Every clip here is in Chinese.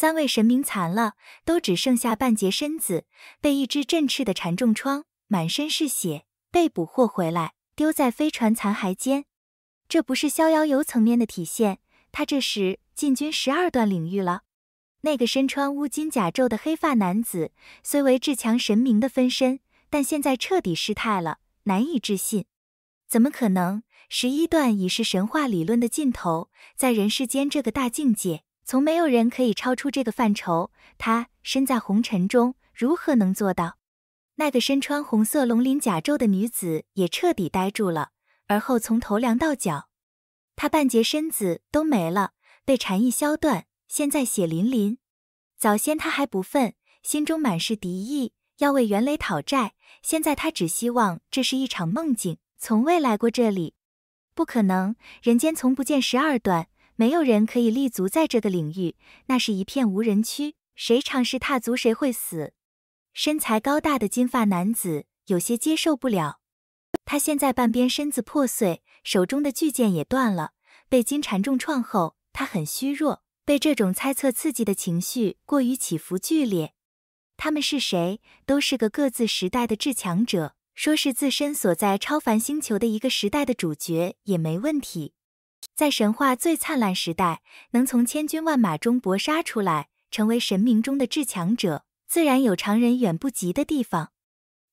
三位神明残了，都只剩下半截身子，被一只振翅的蝉重创，满身是血，被捕获回来，丢在飞船残骸间。这不是逍遥游层面的体现，他这是进军十二段领域了。那个身穿乌金甲胄的黑发男子，虽为至强神明的分身，但现在彻底失态了，难以置信，怎么可能？十一段已是神话理论的尽头，在人世间这个大境界。从没有人可以超出这个范畴。他身在红尘中，如何能做到？那个身穿红色龙鳞甲胄的女子也彻底呆住了，而后从头凉到脚，她半截身子都没了，被蝉翼削断，现在血淋淋。早先她还不忿，心中满是敌意，要为袁雷讨债。现在她只希望这是一场梦境，从未来过这里。不可能，人间从不见十二段。没有人可以立足在这个领域，那是一片无人区，谁尝试踏足谁会死。身材高大的金发男子有些接受不了，他现在半边身子破碎，手中的巨剑也断了。被金蝉重创后，他很虚弱，被这种猜测刺激的情绪过于起伏剧烈。他们是谁？都是个各自时代的至强者，说是自身所在超凡星球的一个时代的主角也没问题。在神话最灿烂时代，能从千军万马中搏杀出来，成为神明中的至强者，自然有常人远不及的地方，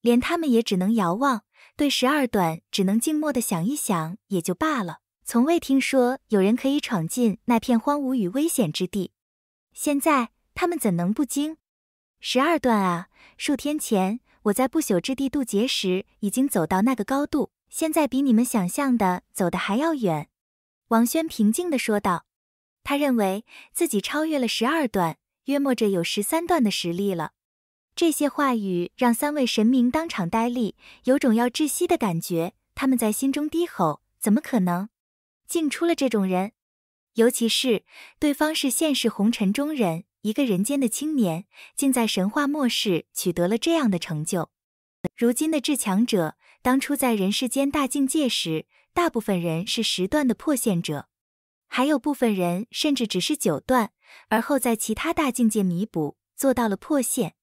连他们也只能遥望。对十二段，只能静默的想一想也就罢了，从未听说有人可以闯进那片荒芜与危险之地。现在他们怎能不惊？十二段啊！数天前我在不朽之地渡劫时，已经走到那个高度，现在比你们想象的走的还要远。王轩平静地说道：“他认为自己超越了十二段，约莫着有十三段的实力了。”这些话语让三位神明当场呆立，有种要窒息的感觉。他们在心中低吼：“怎么可能？竟出了这种人！尤其是对方是现世红尘中人，一个人间的青年，竟在神话末世取得了这样的成就。如今的至强者，当初在人世间大境界时。”大部分人是十段的破线者，还有部分人甚至只是九段，而后在其他大境界弥补，做到了破线。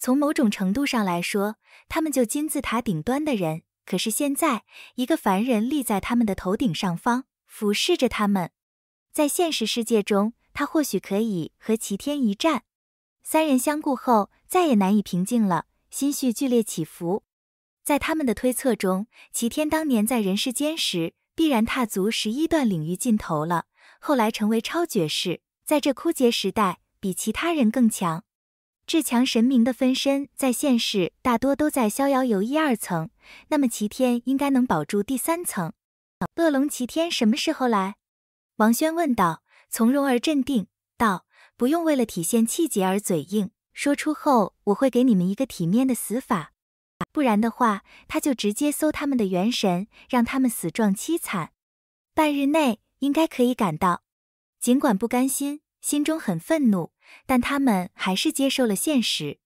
从某种程度上来说，他们就金字塔顶端的人。可是现在，一个凡人立在他们的头顶上方，俯视着他们。在现实世界中，他或许可以和齐天一战。三人相顾后，再也难以平静了，心绪剧烈起伏。在他们的推测中，齐天当年在人世间时，必然踏足十一段领域尽头了。后来成为超绝士，在这枯竭时代，比其他人更强。至强神明的分身在现世大多都在逍遥游一、二层，那么齐天应该能保住第三层。恶龙齐天什么时候来？王轩问道，从容而镇定道：“不用为了体现气节而嘴硬，说出后我会给你们一个体面的死法。”不然的话，他就直接搜他们的元神，让他们死状凄惨。半日内应该可以赶到。尽管不甘心，心中很愤怒，但他们还是接受了现实，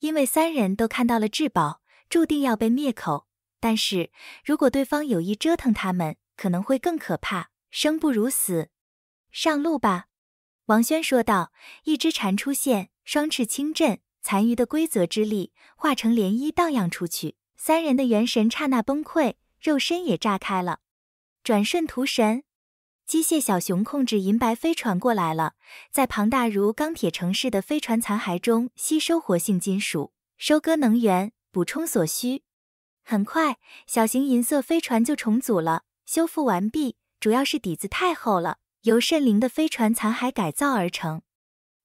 因为三人都看到了至宝，注定要被灭口。但是如果对方有意折腾他们，可能会更可怕，生不如死。上路吧，王轩说道。一只蝉出现，双翅轻震。残余的规则之力化成涟漪荡漾出去，三人的元神刹那崩溃，肉身也炸开了。转瞬图神，机械小熊控制银白飞船过来了，在庞大如钢铁城市的飞船残骸中吸收活性金属，收割能源，补充所需。很快，小型银色飞船就重组了，修复完毕。主要是底子太厚了，由慎灵的飞船残骸改造而成。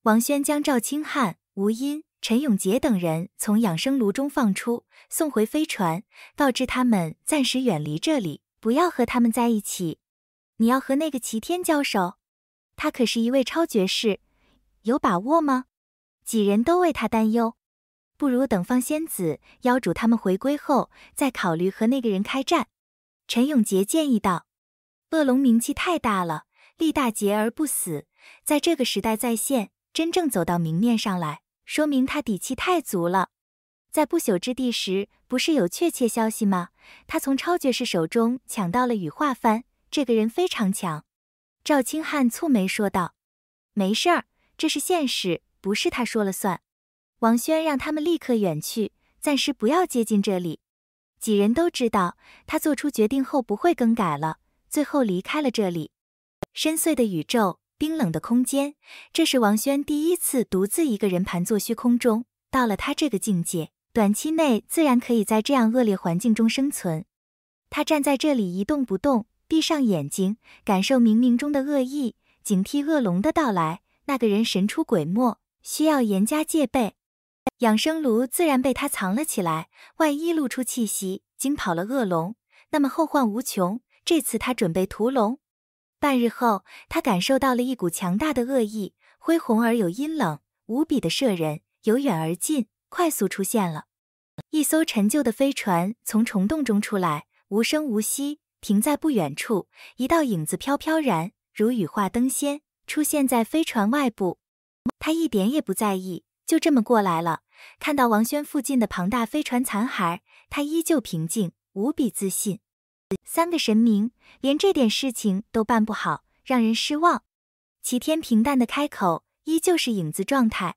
王轩将赵清汉、吴音。陈永杰等人从养生炉中放出，送回飞船，告知他们暂时远离这里，不要和他们在一起。你要和那个齐天交手，他可是一位超绝士，有把握吗？几人都为他担忧。不如等方仙子、邀主他们回归后，再考虑和那个人开战。陈永杰建议道：“恶龙名气太大了，力大劫而不死，在这个时代再现，真正走到明面上来。”说明他底气太足了，在不朽之地时不是有确切消息吗？他从超爵士手中抢到了羽化幡，这个人非常强。赵清汉蹙眉说道：“没事儿，这是现实，不是他说了算。”王轩让他们立刻远去，暂时不要接近这里。几人都知道他做出决定后不会更改了，最后离开了这里。深邃的宇宙。冰冷的空间，这是王轩第一次独自一个人盘坐虚空中。到了他这个境界，短期内自然可以在这样恶劣环境中生存。他站在这里一动不动，闭上眼睛，感受冥冥中的恶意，警惕恶龙的到来。那个人神出鬼没，需要严加戒备。养生炉自然被他藏了起来，万一露出气息惊跑了恶龙，那么后患无穷。这次他准备屠龙。半日后，他感受到了一股强大的恶意，恢宏而又阴冷，无比的摄人。由远而近，快速出现了一艘陈旧的飞船从虫洞中出来，无声无息停在不远处。一道影子飘飘然，如羽化登仙，出现在飞船外部。他一点也不在意，就这么过来了。看到王轩附近的庞大飞船残骸，他依旧平静，无比自信。三个神明连这点事情都办不好，让人失望。齐天平淡的开口，依旧是影子状态，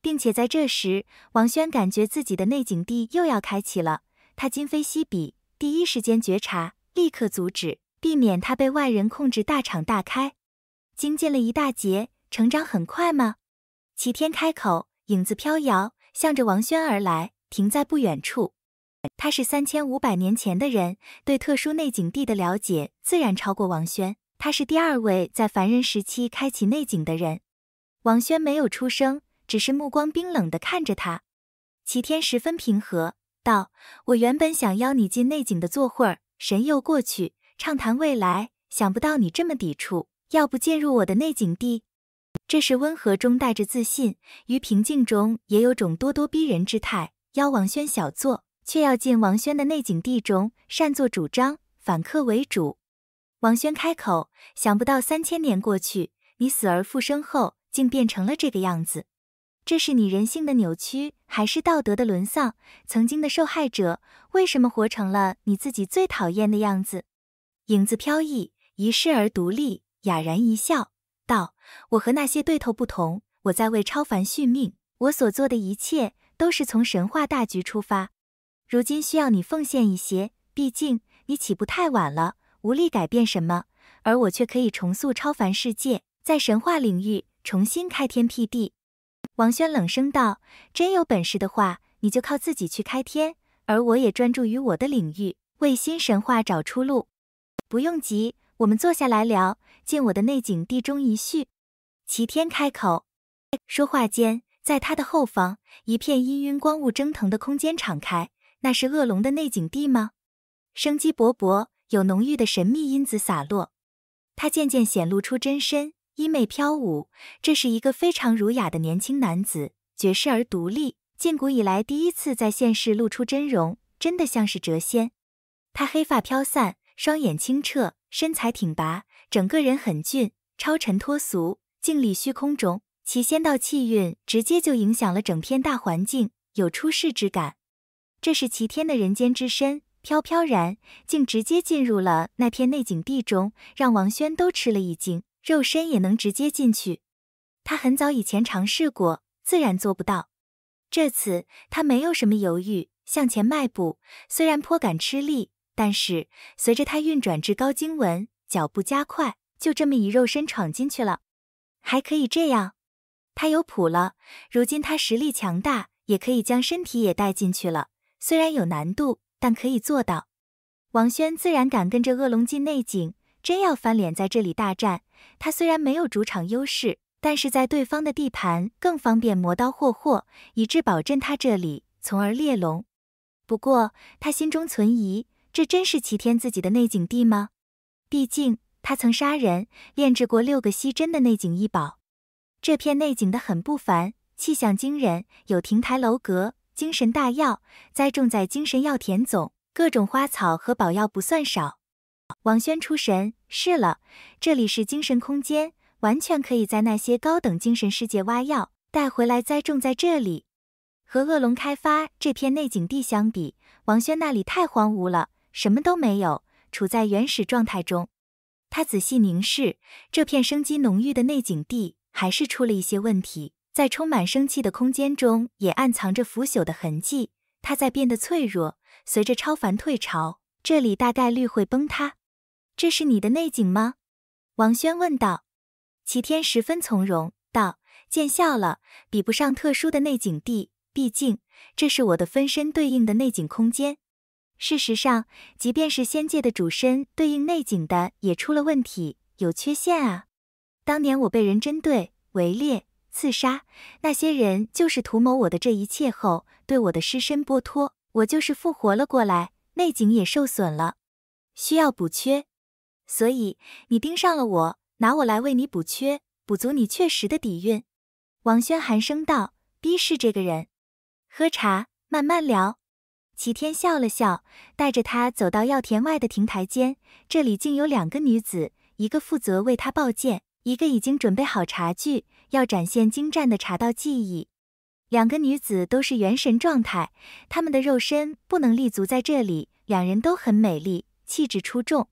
并且在这时，王轩感觉自己的内景地又要开启了，他今非昔比，第一时间觉察，立刻阻止，避免他被外人控制大敞大开。精进了一大截，成长很快吗？齐天开口，影子飘摇，向着王轩而来，停在不远处。他是三千五百年前的人，对特殊内景地的了解自然超过王轩。他是第二位在凡人时期开启内景的人。王轩没有出声，只是目光冰冷地看着他。齐天十分平和道：“我原本想邀你进内景的，坐会儿，神游过去，畅谈未来。想不到你这么抵触，要不进入我的内景地？”这是温和中带着自信，于平静中也有种咄咄逼人之态。邀王轩小坐。却要进王轩的内景地中，擅作主张，反客为主。王轩开口：“想不到三千年过去，你死而复生后，竟变成了这个样子。这是你人性的扭曲，还是道德的沦丧？曾经的受害者，为什么活成了你自己最讨厌的样子？”影子飘逸，遗世而独立，哑然一笑，道：“我和那些对头不同，我在为超凡续命。我所做的一切，都是从神话大局出发。”如今需要你奉献一些，毕竟你起步太晚了，无力改变什么，而我却可以重塑超凡世界，在神话领域重新开天辟地。王轩冷声道：“真有本事的话，你就靠自己去开天，而我也专注于我的领域，为新神话找出路。不用急，我们坐下来聊，进我的内景地中一叙。”齐天开口，说话间，在他的后方，一片氤氲光雾蒸腾的空间敞开。那是恶龙的内景地吗？生机勃勃，有浓郁的神秘因子洒落。他渐渐显露出真身，衣袂飘舞。这是一个非常儒雅的年轻男子，绝世而独立。近古以来第一次在现世露出真容，真的像是谪仙。他黑发飘散，双眼清澈，身材挺拔，整个人很俊，超尘脱俗，静立虚空中，其仙道气韵直接就影响了整片大环境，有出世之感。这是齐天的人间之身，飘飘然竟直接进入了那片内景地中，让王轩都吃了一惊。肉身也能直接进去？他很早以前尝试过，自然做不到。这次他没有什么犹豫，向前迈步，虽然颇感吃力，但是随着他运转至高经文，脚步加快，就这么以肉身闯进去了。还可以这样？他有谱了。如今他实力强大，也可以将身体也带进去了。虽然有难度，但可以做到。王轩自然敢跟着恶龙进内景，真要翻脸在这里大战。他虽然没有主场优势，但是在对方的地盘更方便磨刀霍霍，以至保证他这里，从而猎龙。不过他心中存疑：这真是齐天自己的内景地吗？毕竟他曾杀人炼制过六个西珍的内景异宝。这片内景的很不凡，气象惊人，有亭台楼阁。精神大药栽种在精神药田，总各种花草和宝药不算少。王轩出神，是了，这里是精神空间，完全可以在那些高等精神世界挖药，带回来栽种在这里。和恶龙开发这片内景地相比，王轩那里太荒芜了，什么都没有，处在原始状态中。他仔细凝视这片生机浓郁的内景地，还是出了一些问题。在充满生气的空间中，也暗藏着腐朽的痕迹。它在变得脆弱，随着超凡退潮，这里大概率会崩塌。这是你的内景吗？王轩问道。齐天十分从容道：“见笑了，比不上特殊的内景地。毕竟这是我的分身对应的内景空间。事实上，即便是仙界的主身对应内景的，也出了问题，有缺陷啊。当年我被人针对围猎。”刺杀那些人就是图谋我的这一切后对我的尸身剥脱，我就是复活了过来，内景也受损了，需要补缺，所以你盯上了我，拿我来为你补缺，补足你确实的底蕴。”王轩寒声道，逼是这个人，喝茶，慢慢聊。齐天笑了笑，带着他走到药田外的亭台间，这里竟有两个女子，一个负责为他报剑，一个已经准备好茶具。要展现精湛的茶道技艺。两个女子都是元神状态，她们的肉身不能立足在这里。两人都很美丽，气质出众。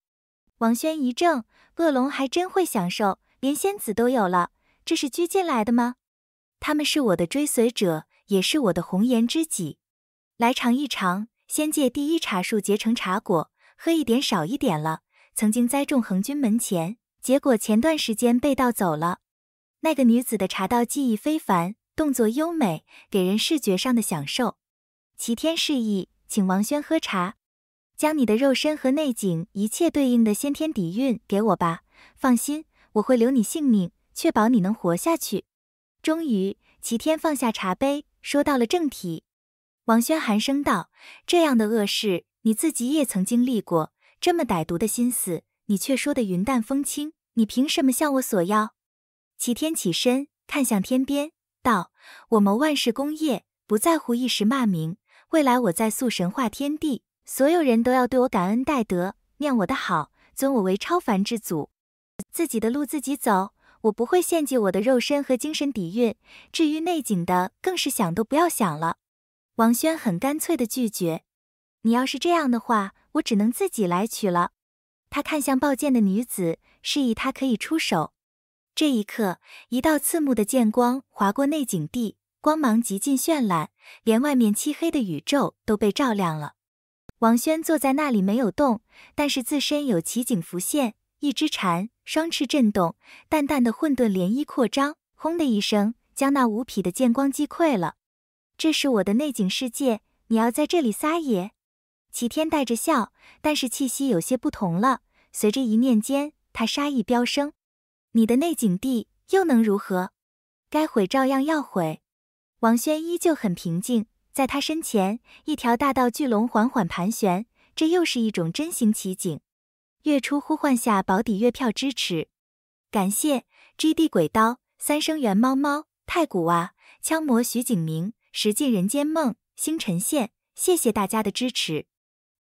王轩一怔，恶龙还真会享受，连仙子都有了，这是拘禁来的吗？他们是我的追随者，也是我的红颜知己。来尝一尝，仙界第一茶树结成茶果，喝一点少一点了。曾经栽种恒君门前，结果前段时间被盗走了。那个女子的茶道技艺非凡，动作优美，给人视觉上的享受。齐天示意，请王轩喝茶。将你的肉身和内景一切对应的先天底蕴给我吧，放心，我会留你性命，确保你能活下去。终于，齐天放下茶杯，说到了正题。王轩寒声道：“这样的恶事，你自己也曾经历过，这么歹毒的心思，你却说得云淡风轻，你凭什么向我索要？”齐天起身，看向天边，道：“我谋万世功业，不在乎一时骂名。未来我再塑神话天地，所有人都要对我感恩戴德，念我的好，尊我为超凡之祖。自己的路自己走，我不会献祭我的肉身和精神底蕴。至于内景的，更是想都不要想了。”王轩很干脆的拒绝：“你要是这样的话，我只能自己来取了。”他看向抱剑的女子，示意她可以出手。这一刻，一道刺目的剑光划过内景地，光芒极尽绚烂，连外面漆黑的宇宙都被照亮了。王轩坐在那里没有动，但是自身有奇景浮现，一只蝉双翅震动，淡淡的混沌涟漪扩张，轰的一声将那无匹的剑光击溃了。这是我的内景世界，你要在这里撒野？齐天带着笑，但是气息有些不同了。随着一念间，他杀意飙升。你的内景地又能如何？该毁照样要毁。王轩依旧很平静，在他身前，一条大道巨龙缓缓盘旋，这又是一种真形奇景。月初呼唤下保底月票支持，感谢 G D 鬼刀、三生缘、猫猫、太古啊、枪魔徐景明、拾尽人间梦、星辰线，谢谢大家的支持。